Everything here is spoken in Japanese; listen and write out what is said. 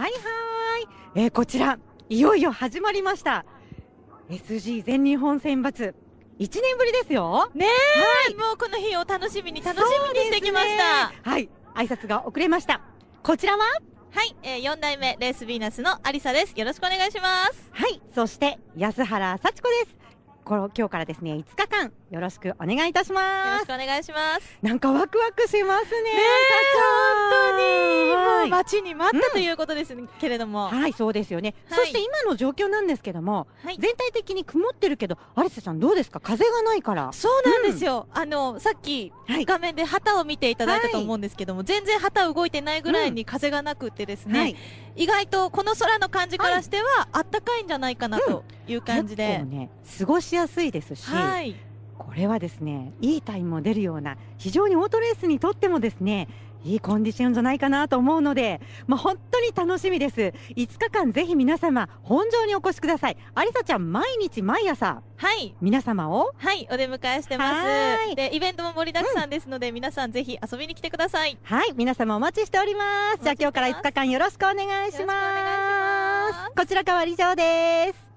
はいはい、えー、こちら、いよいよ始まりました。SG 全日本選抜、1年ぶりですよ。ねえ、はい、もうこの日を楽しみに楽しみにしてきました。ね、はい、挨拶が遅れました。こちらははい、えー、4代目レースヴィーナスのありさです。よろしくお願いします。はい、そして安原幸子です。この今日からですね5日間よろしくお願いいたします。よろしくお願いします。なんかワクワクしますね。ねを待ちに待ったということですけれども、はい、そうですよね。そして今の状況なんですけども、全体的に曇ってるけど、アリさんどうですか？風がないから。そうなんですよ。あのさっき画面で旗を見ていただいたと思うんですけども、全然旗動いてないぐらいに風がなくてですね、意外とこの空の感じからしてはあったかいんじゃないかなという感じで、ね、過ごしやすいですし。これはですね、いいタイムも出るような非常にオートレースにとってもですね、いいコンディションじゃないかなと思うので、まあ、本当に楽しみです。5日間ぜひ皆様、本場にお越しください。ありさちゃん、毎日毎朝、はい。皆様をはい、お出迎えしてます。はい。で、イベントも盛りだくさんですので、うん、皆さんぜひ遊びに来てください。はい、皆様お待ちしております。ますじゃあ今日から5日間よろしくお願いします。ますこちらからは以上です。